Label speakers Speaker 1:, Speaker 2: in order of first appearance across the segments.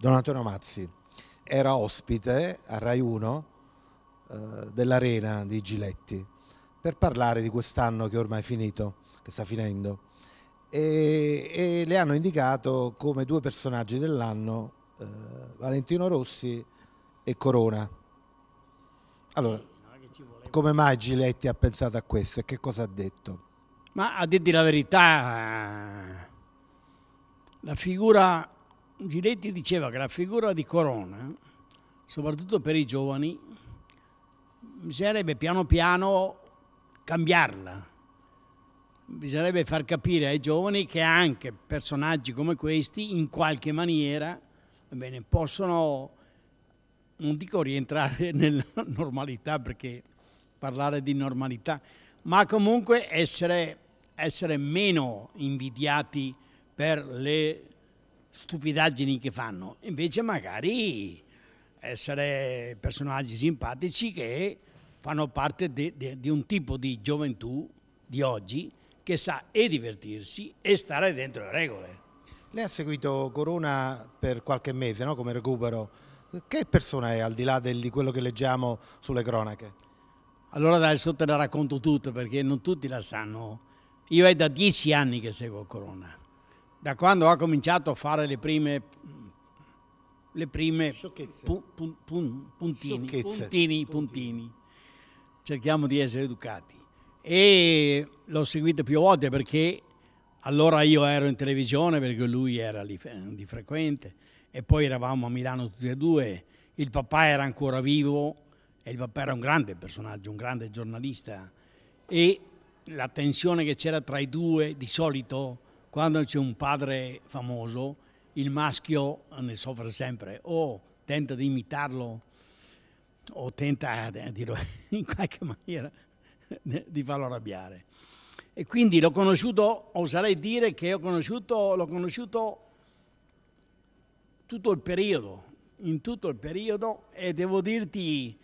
Speaker 1: Don Antonio Mazzi era ospite a Rai 1 eh, dell'Arena di Giletti per parlare di quest'anno che ormai è finito, che sta finendo. E, e le hanno indicato come due personaggi dell'anno eh, Valentino Rossi e Corona. Allora, come mai Giletti ha pensato a questo e che cosa ha detto?
Speaker 2: Ma a dirti la verità, eh, la figura Giletti diceva che la figura di Corona, soprattutto per i giovani, bisognerebbe piano piano cambiarla. Bisognerebbe far capire ai giovani che anche personaggi come questi, in qualche maniera, bene, possono, non dico rientrare nella normalità, perché parlare di normalità, ma comunque essere, essere meno invidiati per le stupidaggini che fanno, invece magari essere personaggi simpatici che fanno parte di un tipo di gioventù di oggi che sa e divertirsi e stare dentro le regole.
Speaker 1: Lei ha seguito Corona per qualche mese no? come recupero. Che persona è al di là del, di quello che leggiamo sulle cronache? Allora adesso te la racconto tutto perché non tutti la
Speaker 2: sanno. Io è da dieci anni che seguo Corona da quando ha cominciato a fare le prime le prime pu, pu, pu, puntini, puntini, puntini, Cerchiamo di essere educati. E l'ho seguito più volte perché allora io ero in televisione perché lui era lì eh, di frequente e poi eravamo a Milano tutti e due. Il papà era ancora vivo e il papà era un grande personaggio, un grande giornalista e la tensione che c'era tra i due di solito quando c'è un padre famoso, il maschio ne soffre sempre, o tenta di imitarlo, o tenta, dirlo, in qualche maniera, di farlo arrabbiare. E quindi l'ho conosciuto, oserei dire che conosciuto, l'ho conosciuto tutto il periodo, in tutto il periodo, e devo dirti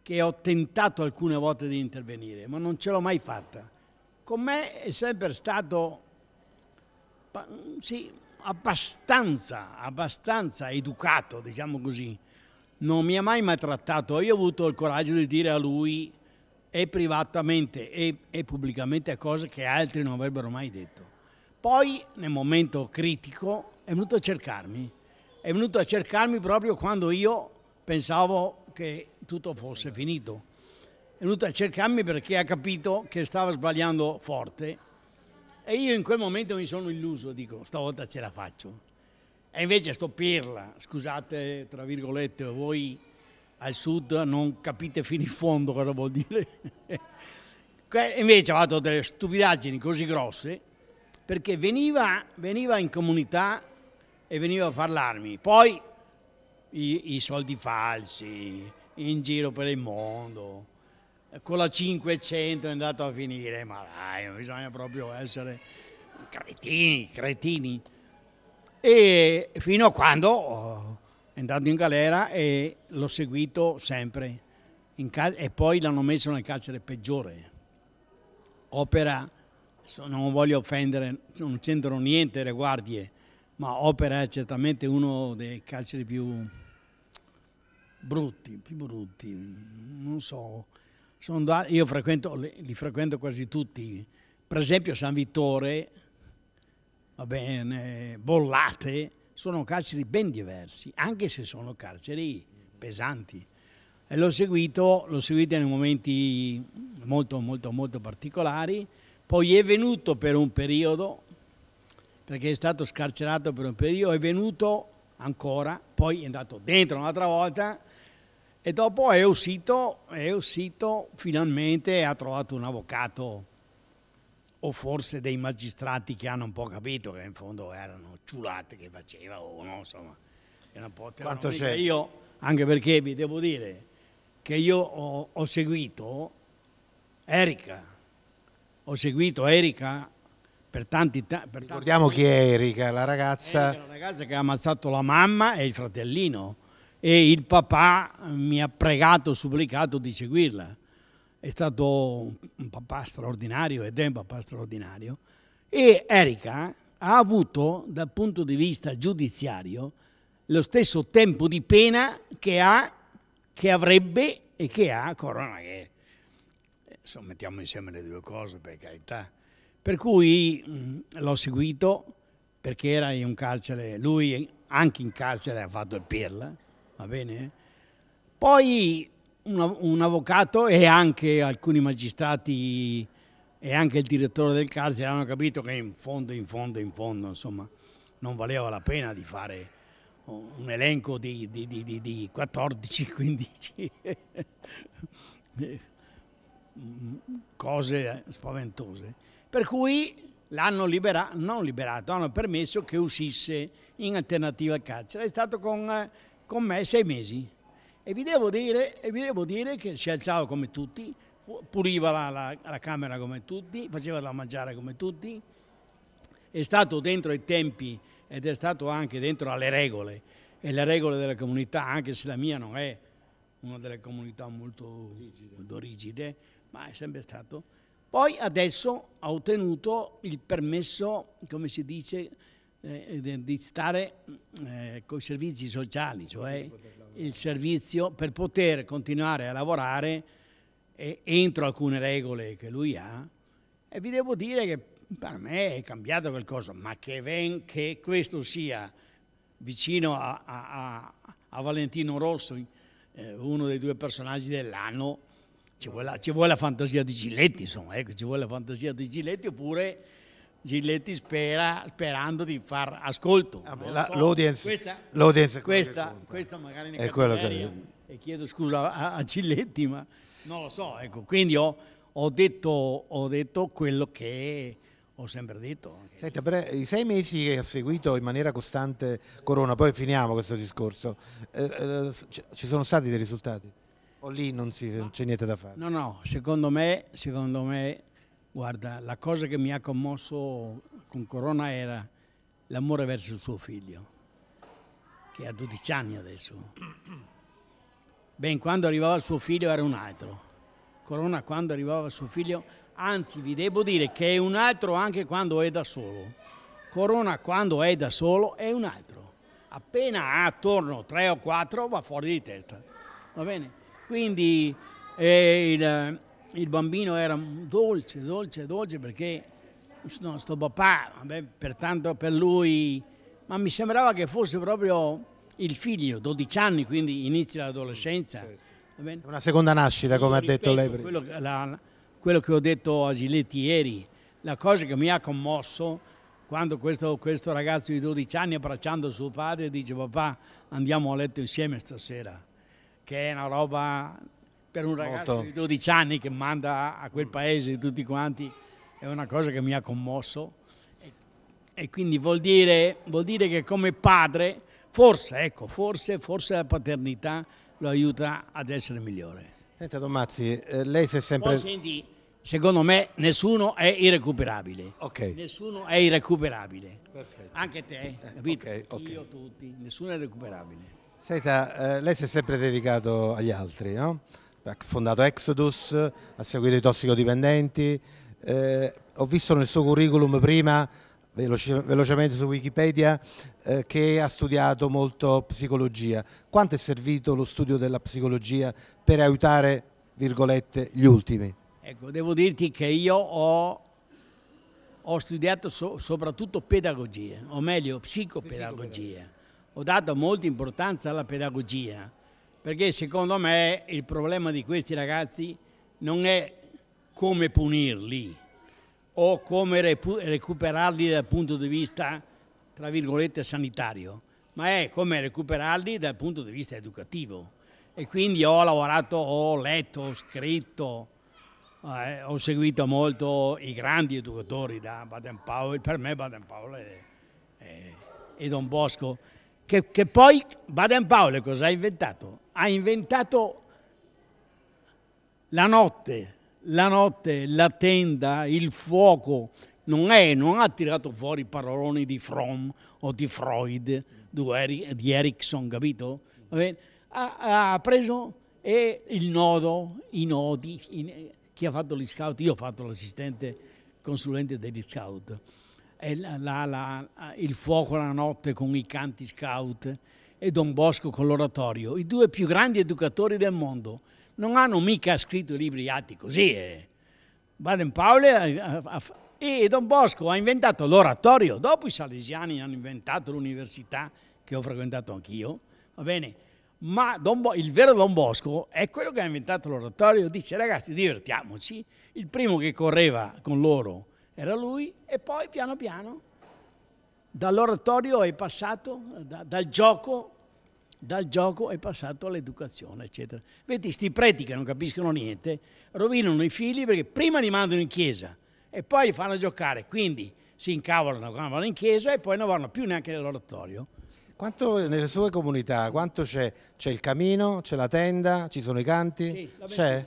Speaker 2: che ho tentato alcune volte di intervenire, ma non ce l'ho mai fatta. Con me è sempre stato sì, abbastanza, abbastanza educato, diciamo così. Non mi ha mai maltrattato. Io ho avuto il coraggio di dire a lui e privatamente e, e pubblicamente cose che altri non avrebbero mai detto. Poi, nel momento critico, è venuto a cercarmi. È venuto a cercarmi proprio quando io pensavo che tutto fosse finito. È venuto a cercarmi perché ha capito che stava sbagliando forte e io in quel momento mi sono illuso, dico, stavolta ce la faccio. E invece sto pirla, scusate, tra virgolette, voi al sud non capite fino in fondo cosa vuol dire. invece ho fatto delle stupidaggini così grosse perché veniva, veniva in comunità e veniva a parlarmi. Poi i, i soldi falsi, in giro per il mondo, con la 500 è andato a finire, ma dai, bisogna proprio essere cretini, cretini. E fino a quando eh, è andato in galera e l'ho seguito sempre. e poi l'hanno messo nel carcere peggiore. Opera, non voglio offendere, non c'entrano niente le guardie, ma Opera è certamente uno dei carceri più brutti, più brutti, non so da, io frequento, li frequento quasi tutti, per esempio San Vittore, va bene, Bollate, sono carceri ben diversi, anche se sono carceri pesanti. E l'ho seguito, l'ho seguito in momenti molto, molto, molto particolari. Poi è venuto per un periodo, perché è stato scarcerato per un periodo, è venuto ancora, poi è andato dentro un'altra volta e dopo è uscito, è uscito finalmente ha trovato un avvocato o forse dei magistrati che hanno un po' capito che in fondo erano ciulate che faceva o no, insomma. Era un po' Quanto c'è? Io, anche perché vi devo dire che io ho, ho seguito Erika, ho seguito Erika per tanti tempi. Ricordiamo tanti... chi è
Speaker 1: Erika, la ragazza... Erika, la
Speaker 2: ragazza che ha ammazzato la mamma e il fratellino e il papà mi ha pregato, supplicato di seguirla. È stato un papà straordinario ed è un papà straordinario. E Erika ha avuto dal punto di vista giudiziario lo stesso tempo di pena che, ha, che avrebbe e che ha Corona. Che, insomma, mettiamo insieme le due cose per carità. Per cui l'ho seguito perché era in un carcere, lui anche in carcere ha fatto il Pirla va bene? Poi un, un avvocato e anche alcuni magistrati e anche il direttore del carcere hanno capito che in fondo, in fondo, in fondo, insomma, non valeva la pena di fare un elenco di, di, di, di 14-15 cose spaventose. Per cui l'hanno liberato, non liberato, hanno permesso che uscisse in alternativa al carcere. È stato con con me sei mesi e vi devo dire, vi devo dire che si alzava come tutti, puliva la, la, la camera come tutti, faceva da mangiare come tutti, è stato dentro i tempi ed è stato anche dentro alle regole e le regole della comunità, anche se la mia non è una delle comunità molto, molto rigide, ma è sempre stato. Poi adesso ha ottenuto il permesso, come si dice, eh, di stare eh, con i servizi sociali, cioè il servizio per poter continuare a lavorare eh, entro alcune regole che lui ha. E vi devo dire che per me è cambiato qualcosa, ma che, ven, che questo sia vicino a, a, a Valentino Rosso, eh, uno dei due personaggi dell'anno, ci vuole, la, ci vuole, la fantasia di Giletti, insomma, ecco, ci vuole la fantasia di Giletti oppure Gilletti spera, sperando di far ascolto. Ah, la, so. l'audience, questa, l'audience questa, magari ne è quello che... e chiedo scusa a, a, Gilletti, ma non lo so. Ecco, quindi ho, ho, detto, ho detto, quello che ho sempre detto.
Speaker 1: Senta, per i sei mesi che ha seguito in maniera costante Corona, poi finiamo questo discorso, eh, eh ci sono stati dei risultati? O lì non, si, non c'è niente da fare?
Speaker 2: No, no, secondo me, secondo me Guarda, la cosa che mi ha commosso con Corona era l'amore verso il suo figlio, che ha 12 anni adesso. Ben, quando arrivava il suo figlio era un altro. Corona quando arrivava il suo figlio, anzi vi devo dire che è un altro anche quando è da solo. Corona quando è da solo è un altro. Appena ha attorno tre o quattro va fuori di testa. Va bene? Quindi eh, il, il bambino era dolce, dolce, dolce perché no, sto papà, vabbè, pertanto per lui, ma mi sembrava che fosse proprio il figlio, 12 anni, quindi inizia l'adolescenza. Sì. Una seconda nascita, come ripeto, ha detto lei prima. Quello, la, quello, che ho detto a Giletti ieri, la cosa che mi ha commosso quando questo, questo ragazzo di 12 anni abbracciando suo padre dice papà andiamo a letto insieme stasera, che è una roba per un ragazzo Molto. di 12 anni che manda a quel paese tutti quanti è una cosa che mi ha commosso e, e quindi vuol dire, vuol dire, che come padre forse, ecco, forse, forse la paternità lo aiuta ad essere migliore. Senta Tommazzi, eh, lei si è sempre... Poi, senti, secondo me nessuno è irrecuperabile. Okay. Nessuno è irrecuperabile. Perfetto. Anche te, eh, capito? Okay, okay. Io, tutti, nessuno è irrecuperabile.
Speaker 1: Senta, eh, lei si è sempre dedicato agli altri, no? ha ecco, fondato Exodus, ha seguito i tossicodipendenti, eh, ho visto nel suo curriculum prima veloce, velocemente su Wikipedia eh, che ha studiato molto psicologia. Quanto è servito lo studio della psicologia per aiutare, virgolette, gli ultimi?
Speaker 2: Ecco, devo dirti che io ho ho studiato so, soprattutto pedagogia, o meglio psicopedagogia. Ho dato molta importanza alla pedagogia perché secondo me il problema di questi ragazzi non è come punirli o come recuperarli dal punto di vista, tra virgolette, sanitario, ma è come recuperarli dal punto di vista educativo. E quindi ho lavorato, ho letto, ho scritto, eh, ho seguito molto i grandi educatori da Baden Powell, per me Baden Powell è, è, è Don Bosco, che, che poi Baden Powell cosa ha inventato? ha inventato la notte, la notte, la tenda, il fuoco, non, è, non ha tirato fuori paroloni di Fromm o di Freud, di Erickson, capito? Ha, ha, preso e il nodo, i nodi, i, chi ha fatto gli scout, io ho fatto l'assistente consulente degli scout, la, la, la, il fuoco la notte con i canti scout, e Don Bosco con l'oratorio, i due più grandi educatori del mondo, non hanno mica scritto libri atti così. Eh. Baden Powell e Don Bosco ha inventato l'oratorio, dopo i salesiani hanno inventato l'università che ho frequentato anch'io, va bene? Ma Bo- il vero Don Bosco è quello che ha inventato l'oratorio, dice ragazzi divertiamoci, il primo che correva con loro era lui e poi piano piano dall'oratorio è passato, da, dal gioco dal gioco è passato all'educazione, eccetera. Vedi, sti preti che non capiscono niente, rovinano i figli perché prima li mandano in chiesa e poi li fanno giocare, quindi si incavolano quando vanno in chiesa e poi non vanno più neanche nell'oratorio.
Speaker 1: Quanto nelle sue comunità, quanto c'è? C'è il camino, c'è la tenda, ci sono i canti? Sì, c'è?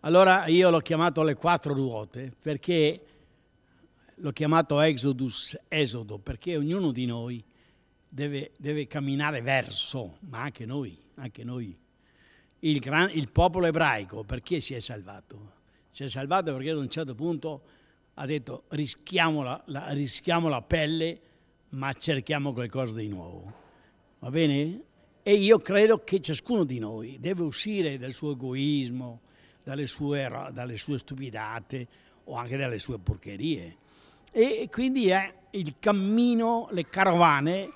Speaker 1: Allora io l'ho chiamato le quattro ruote perché
Speaker 2: l'ho chiamato Exodus, Esodo, perché ognuno di noi deve, deve camminare verso, ma anche noi, anche noi. Il, gran, il popolo ebraico perché si è salvato? Si è salvato perché ad un certo punto ha detto rischiamo la, la, rischiamo la pelle ma cerchiamo qualcosa di nuovo. Va bene? E io credo che ciascuno di noi deve uscire dal suo egoismo, dalle sue, dalle sue stupidate o anche dalle sue porcherie. E quindi è il cammino, le carovane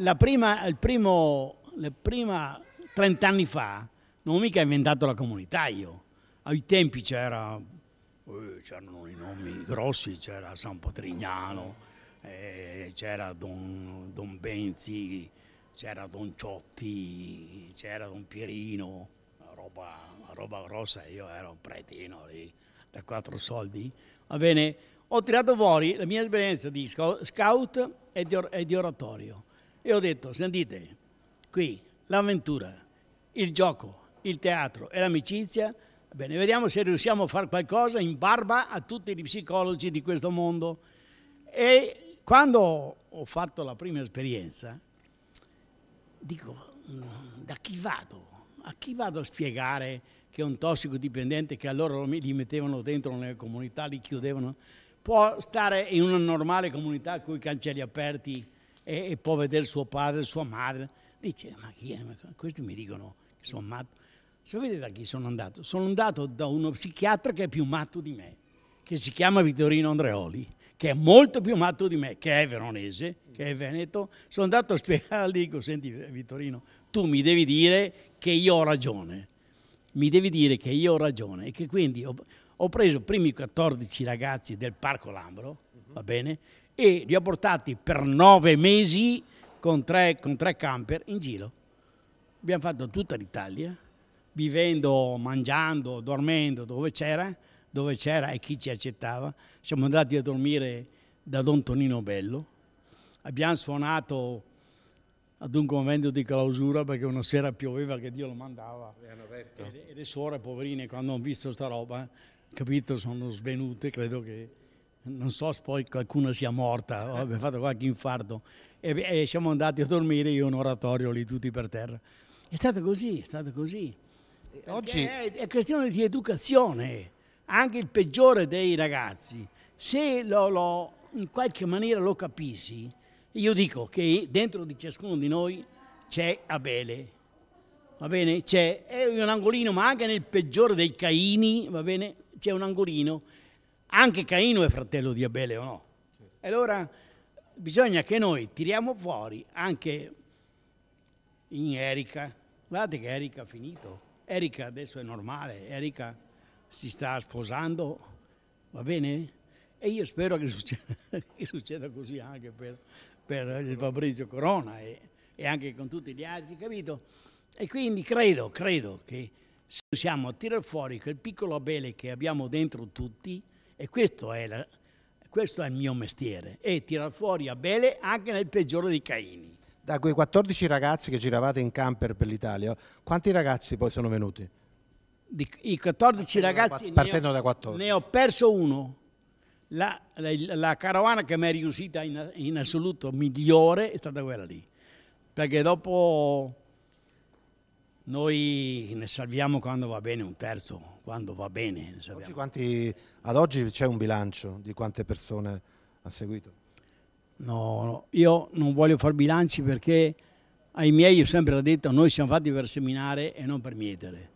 Speaker 2: la prima, il primo, le prima 30 anni fa non ho mica inventato la comunità io. Ai tempi c'era, eh, c'erano i nomi grossi, c'era San Patrignano, eh, c'era Don, Don Benzi, c'era Don Ciotti, c'era Don Pierino, una roba, una roba grossa, io ero un pretino lì, da quattro soldi. Va bene, ho tirato fuori la mia esperienza di scout e di, or- e di oratorio e ho detto, sentite, qui l'avventura, il gioco, il teatro e l'amicizia, bene, vediamo se riusciamo a fare qualcosa in barba a tutti gli psicologi di questo mondo. E quando ho fatto la prima esperienza, dico, mm, da chi vado? A chi vado a spiegare che un tossicodipendente che allora li mettevano dentro nelle comunità, li chiudevano, può stare in una normale comunità con i cancelli aperti? e, e può vedere suo padre, sua madre. Dice, ma chi è? Questi mi dicono che sono matto. Sapete da chi sono andato? Sono andato da uno psichiatra che è più matto di me, che si chiama Vittorino Andreoli, che è molto più matto di me, che è veronese, che è veneto. Sono andato a spiegare lì, dico, senti Vittorino, tu mi devi dire che io ho ragione. Mi devi dire che io ho ragione e che quindi ho, ho preso i primi 14 ragazzi del Parco Lambro, va bene? e li ho portati per nove mesi con tre, con tre camper in giro. Abbiamo fatto tutta l'Italia, vivendo, mangiando, dormendo dove c'era, dove c'era e chi ci accettava. Siamo andati a dormire da Don Tonino Bello, abbiamo suonato ad un convento di clausura perché una sera pioveva che Dio lo mandava. E, le, e le suore poverine quando hanno visto sta roba, capito, sono svenute, credo che non so se poi qualcuno sia morta, oh, abbiamo fatto qualche infarto e, e, siamo andati a dormire io un oratorio lì tutti per terra. È stato così, è stato così. Eh, oggi... È, è, questione di educazione, anche il peggiore dei ragazzi, se lo, lo, in qualche maniera lo capissi, io dico che dentro di ciascuno di noi c'è Abele, va bene? C'è un angolino, ma anche nel peggiore dei Caini, va bene? C'è un angolino anche Caino è fratello di Abele o no? Certo. Allora bisogna che noi tiriamo fuori anche in Erika. Guardate che Erika ha finito. Erika adesso è normale, Erika si sta sposando, va bene? E io spero che succeda, che succeda così anche per, per, il Fabrizio Corona e, e anche con tutti gli altri, capito? E quindi credo, credo che se possiamo tirare fuori quel piccolo Abele che abbiamo dentro tutti, e questo è, la, questo è il mio mestiere, e tirar fuori Abele anche nel peggiore di Caini.
Speaker 1: Da quei 14 ragazzi che giravate in camper per l'Italia, quanti ragazzi poi sono venuti?
Speaker 2: Di, I 14 partendo ragazzi, da, partendo ho, da 14. ne ho perso uno. La, la, la, carovana che mi è riuscita in, in, assoluto migliore è stata quella lì, perché dopo noi ne salviamo quando va bene un terzo, quando va bene. Oggi
Speaker 1: quanti, ad oggi c'è un bilancio di quante persone ha seguito? No, no, io non voglio fare bilanci
Speaker 2: perché ai miei ho sempre detto noi siamo fatti per seminare e non per mietere,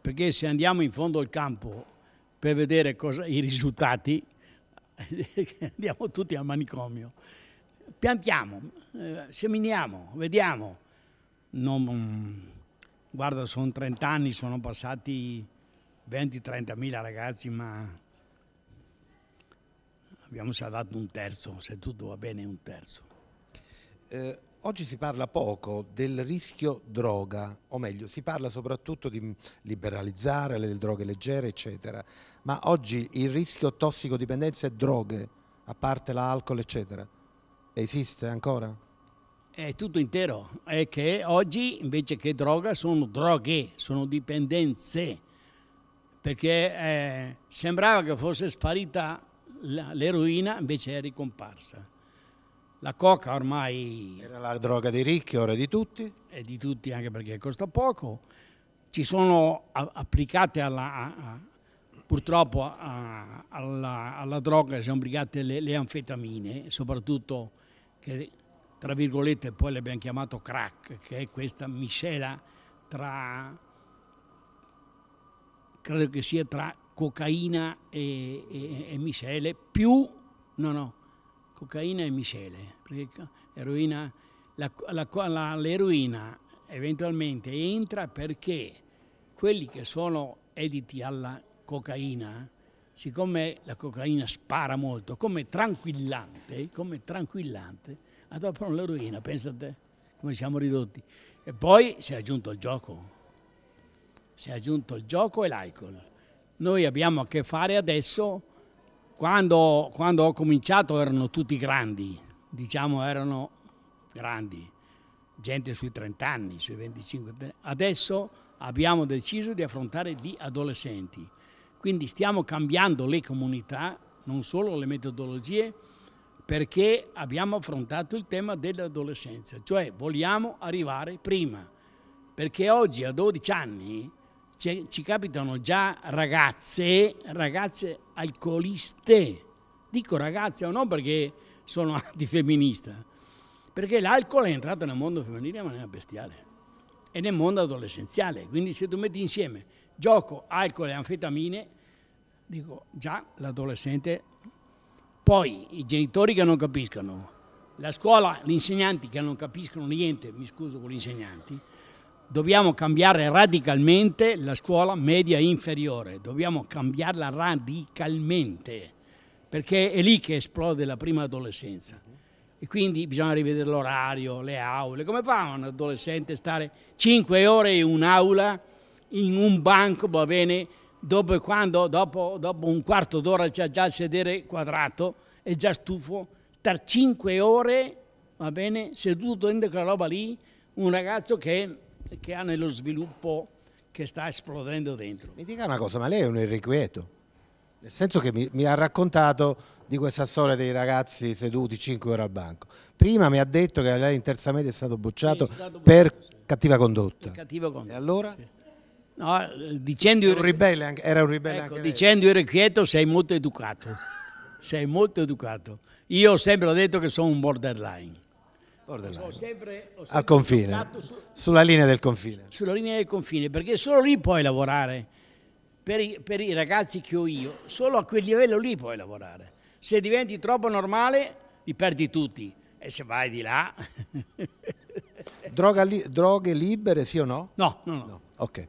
Speaker 2: perché se andiamo in fondo al campo per vedere cosa, i risultati andiamo tutti al manicomio. Piantiamo, eh, seminiamo, vediamo. Non, mm, guarda, sono 30 anni, sono passati 20-30 mila ragazzi, ma abbiamo
Speaker 1: salvato un terzo, se tutto va bene un terzo. Eh, oggi si parla poco del rischio droga, o meglio, si parla soprattutto di liberalizzare le droghe leggere, eccetera, ma oggi il rischio tossicodipendenza è droghe, a parte l'alcol, eccetera. Esiste ancora?
Speaker 2: È tutto intero, è che oggi invece che droga sono droghe, sono dipendenze perché eh, sembrava che fosse sparita l'eroina, invece è ricomparsa. La coca ormai... Era la droga dei ricchi, ora è di tutti? È di tutti anche perché costa poco. Ci sono applicate alla, a, purtroppo a, alla, alla, droga, sono applicate le, le anfetamine, soprattutto che tra virgolette poi le abbiamo chiamato crack, che è questa miscela tra credo che sia tra cocaina e, e, e misele, più, no no, cocaina e misele, perché l'eroina la, la, la, eventualmente entra perché quelli che sono editi alla cocaina, siccome la cocaina spara molto, come tranquillante, come tranquillante, adoperano l'eroina, pensate come siamo ridotti. E poi si è aggiunto il gioco si è aggiunto il gioco e l'alcol. Noi abbiamo a che fare adesso, quando, quando ho cominciato erano tutti grandi, diciamo erano grandi, gente sui 30 anni, sui 25 anni. Adesso abbiamo deciso di affrontare gli adolescenti. Quindi stiamo cambiando le comunità, non solo le metodologie, perché abbiamo affrontato il tema dell'adolescenza, cioè vogliamo arrivare prima, perché oggi a 12 anni ci capitano già ragazze, ragazze alcoliste. Dico ragazze o no perché sono antifemminista, perché l'alcol è entrato nel mondo femminile in maniera bestiale e nel mondo adolescenziale. Quindi se tu metti insieme gioco, alcol e anfetamine, dico già l'adolescente, poi i genitori che non capiscono, la scuola, gli insegnanti che non capiscono niente, mi scuso con gli insegnanti, Dobbiamo cambiare radicalmente la scuola media inferiore, dobbiamo cambiarla radicalmente, perché è lì che esplode la prima adolescenza. E quindi bisogna rivedere l'orario, le aule. Come fa un adolescente a stare 5 ore in un'aula, in un banco, va bene, dopo, quando, dopo, dopo un quarto d'ora c'è già il sedere quadrato, è già stufo, star 5 ore, va bene, seduto dentro quella roba lì, un ragazzo che che ha nello sviluppo che sta esplodendo
Speaker 1: dentro. Mi dica una cosa, ma lei è un irrequieto? Nel senso che mi, mi, ha raccontato di questa storia dei ragazzi seduti 5 ore al banco. Prima mi ha detto che lei in terza media è stato bocciato, sì, è stato bocciato per sì. cattiva condotta.
Speaker 2: Per cattiva condotta. E allora? Sì. No, eh, dicendo era un ribelle anche, era un ribelle ecco, anche dicendo irrequieto sei molto educato. sei molto educato. Io ho sempre detto che sono un borderline. Borderline. Sempre, Al confine, su,
Speaker 1: sulla linea del confine.
Speaker 2: Sulla linea del confine, perché solo lì puoi lavorare. Per i, per i, ragazzi che ho io, solo a quel livello lì puoi lavorare. Se diventi troppo normale, li perdi tutti. E se vai di là...
Speaker 1: Droga li, droghe libere, sì o no? No, no, no. no. Ok.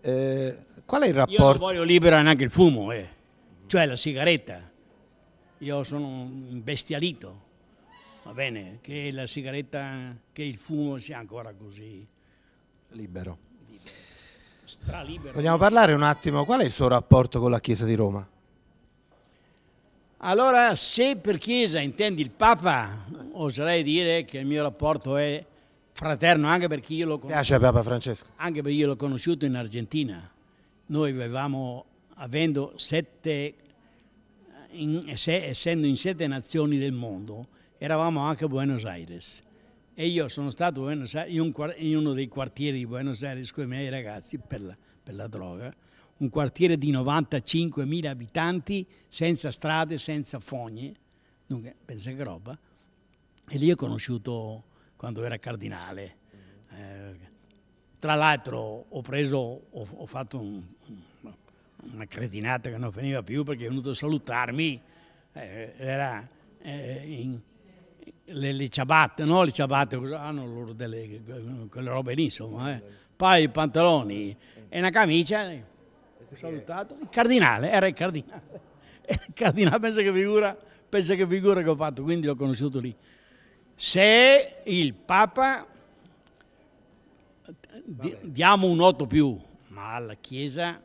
Speaker 1: Eh,
Speaker 2: qual è il rapporto... Io non voglio liberare neanche il fumo, eh. cioè la sigaretta. Io sono un bestialito va bene, che la sigaretta, che il fumo sia ancora così
Speaker 1: libero. libero.
Speaker 2: Stralibero. Vogliamo parlare
Speaker 1: un attimo, qual è il suo rapporto con la Chiesa di Roma?
Speaker 2: Allora, se per Chiesa intendi il Papa, oserei dire che il mio rapporto è fraterno, anche perché io l'ho conosciuto, anche perché io l'ho conosciuto in Argentina. Noi avevamo, avendo sette, in, se, essendo in sette nazioni del mondo, eravamo anche a Buenos Aires e io sono stato in, un, in, uno dei quartieri di Buenos Aires con i miei ragazzi per la, per la droga, un quartiere di 95.000 abitanti senza strade, senza fogne, dunque pensa che roba, e lì ho conosciuto quando era cardinale. Eh, tra l'altro ho, preso, ho, ho fatto un, una cretinata che non finiva più perché è venuto a salutarmi, eh, era eh, in, le, le ciabatte, no? Le ciabatte ah, hanno loro delle quelle robe lì, insomma, eh. Poi i pantaloni e una camicia. Eh. Salutato. Il cardinale, era il cardinale. il cardinale, pensa che figura, pensa che figura che ho fatto, quindi l'ho conosciuto lì. Se il Papa di, diamo un otto più, ma alla Chiesa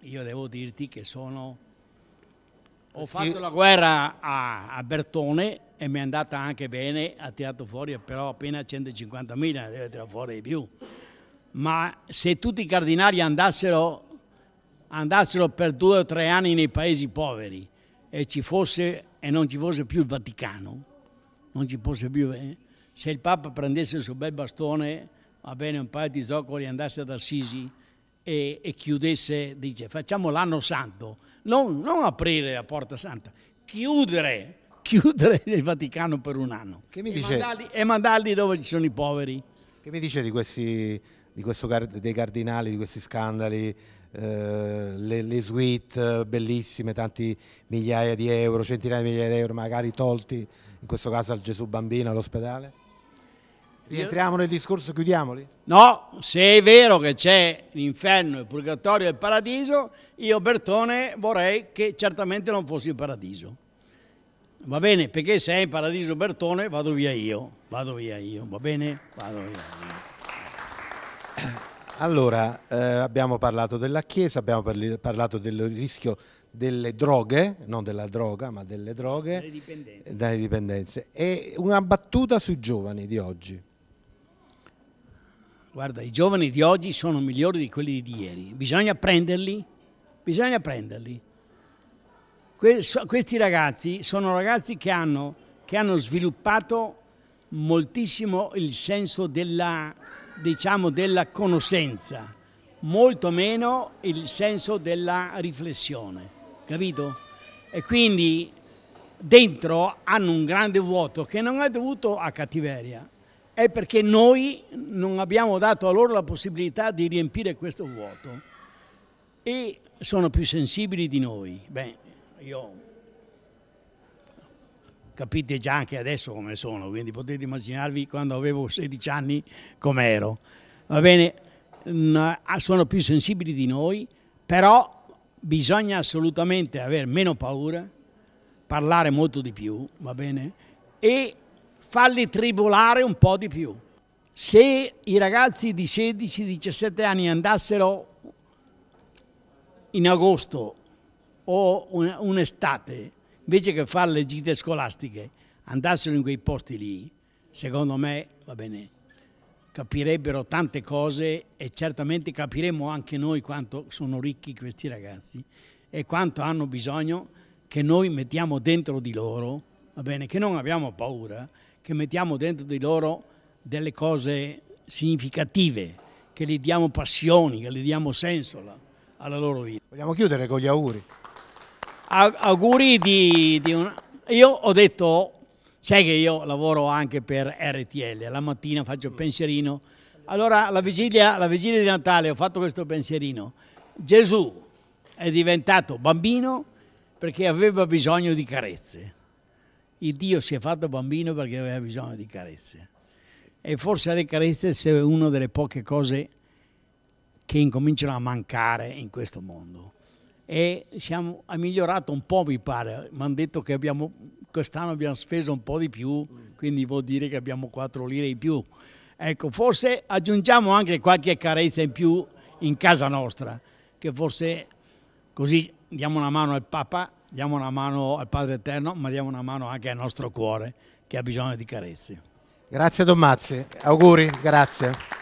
Speaker 2: io devo dirti che sono... Ho fatto la guerra a, a Bertone e mi è andata anche bene, ha tirato fuori però appena 150.000, deve tirare fuori di più. Ma se tutti i cardinali andassero, andassero per due o tre anni nei paesi poveri e, fosse, e non ci fosse più il Vaticano, non ci fosse più... Eh? Se il Papa prendesse il suo bel bastone, va bene, un paio di zoccoli, andasse ad Assisi, e, e, chiudesse, dice facciamo l'anno santo, non, non aprire la porta santa, chiudere chiudere il Vaticano per un anno e, dice... mandarli,
Speaker 1: e, mandarli, dove ci sono i poveri. Che mi dice di questi, di questo, dei cardinali, di questi scandali? Eh, le, le, suite eh, bellissime, tanti migliaia di euro, centinaia di migliaia di euro, magari tolti in questo caso al Gesù Bambino all'ospedale? Rientriamo nel discorso, chiudiamoli? No, se è vero che c'è l'inferno, il purgatorio e il
Speaker 2: paradiso, io Bertone vorrei che certamente non fosse il paradiso. Va bene, perché se è in paradiso Bertone vado via io, vado via io, va bene? Vado via
Speaker 1: io. Allora, eh, abbiamo parlato della Chiesa, abbiamo parlato del rischio delle droghe, non della droga, ma delle droghe, dipendenze. Dalle dipendenze. E una battuta sui giovani di oggi.
Speaker 2: Guarda, i giovani di oggi sono migliori di quelli di ieri, bisogna prenderli, bisogna prenderli Que so, questi ragazzi sono ragazzi che hanno, che hanno sviluppato moltissimo il senso della, diciamo, della conoscenza, molto meno il senso della riflessione, capito? E quindi dentro hanno un grande vuoto che non è dovuto a cattiveria, è perché noi non abbiamo dato a loro la possibilità di riempire questo vuoto e sono più sensibili di noi. Beh, io capite già anche adesso come sono, quindi potete immaginarvi quando avevo 16 anni com'ero. Va bene, mm, ah, sono più sensibili di noi, però bisogna assolutamente avere meno paura, parlare molto di più, va bene, e farli tribolare un po' di più. Se i ragazzi di 16-17 anni andassero in agosto o un'estate, invece che fare le gite scolastiche, andassero in quei posti lì, secondo me, va bene, capirebbero tante cose e certamente capiremo anche noi quanto sono ricchi questi ragazzi e quanto hanno bisogno che noi mettiamo dentro di loro, va bene, che non abbiamo paura, che mettiamo dentro di loro delle cose significative, che gli diamo passioni, che gli diamo senso alla, alla loro vita. Vogliamo chiudere con gli auguri auguri di, di un... Io ho detto, sai che io lavoro anche per RTL, la mattina faccio il pensierino. Allora la vigilia, la vigilia di Natale ho fatto questo pensierino. Gesù è diventato bambino perché aveva bisogno di carezze. Il Dio si è fatto bambino perché aveva bisogno di carezze. E forse le carezze sono una delle poche cose che incominciano a mancare in questo mondo e siamo, ha migliorato un po', mi pare. Mi hanno detto che abbiamo, quest'anno abbiamo speso un po' di più, quindi vuol dire che abbiamo 4 lire in più. Ecco, forse aggiungiamo anche qualche carezza in più in casa nostra, che forse così diamo una mano al Papa, diamo una mano al Padre Eterno, ma diamo una mano anche al nostro cuore che ha bisogno di carezze.
Speaker 1: Grazie Don Mazzi, auguri, grazie.